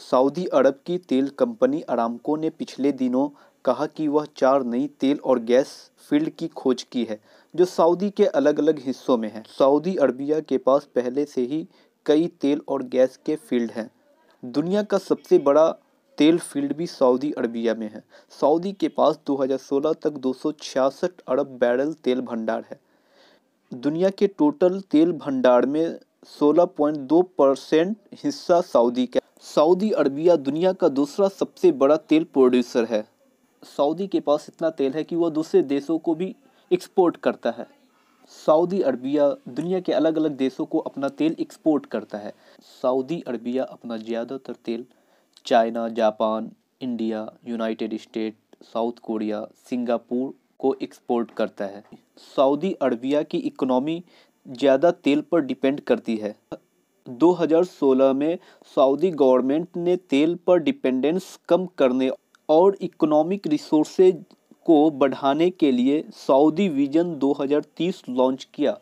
Saudi अरब की तेल company Aramco ने पिछले दिनों कहा कि वह चार नई तेल और गैस फील्ड की खोज की है जो सऊदी के अलग अलग हिस्सों में है सऊदी अरबिया के पास पहले से ही कई तेल और गैस के फील्ड हैं दुनिया का सबसे बड़ा तेल फील्ड भी सऊदी अरबिया में है सऊदी के पास 2016 तक 266 अरब बैरल तेल भंडार है दुनिया के टोटल तेल भंडार में 16.2 परसेंट हिस्सा सऊदी का सऊदी अरबिया दुनिया का दूसरा सबसे बड़ा तेल प्रोड्यूसर है सऊदी के पास इतना तेल है कि वह दूसरे देशों को भी एक्सपोर्ट करता है सऊदी अरबिया दुनिया के अलग अलग देशों को अपना तेल एक्सपोर्ट करता है सऊदी अरबिया अपना ज़्यादातर तेल China Japan India United State South Korea Singapore को एक्सपोर्ट करता है सऊदी अरबिया की इकोनॉमी ज़्यादा तेल पर डिपेंड करती है 2016 में सऊदी गवर्नमेंट ने तेल पर डिपेंडेंस कम करने और इकोनॉमिक रिसोर्सेज को बढ़ाने के लिए सऊदी विजन 2030 लॉन्च किया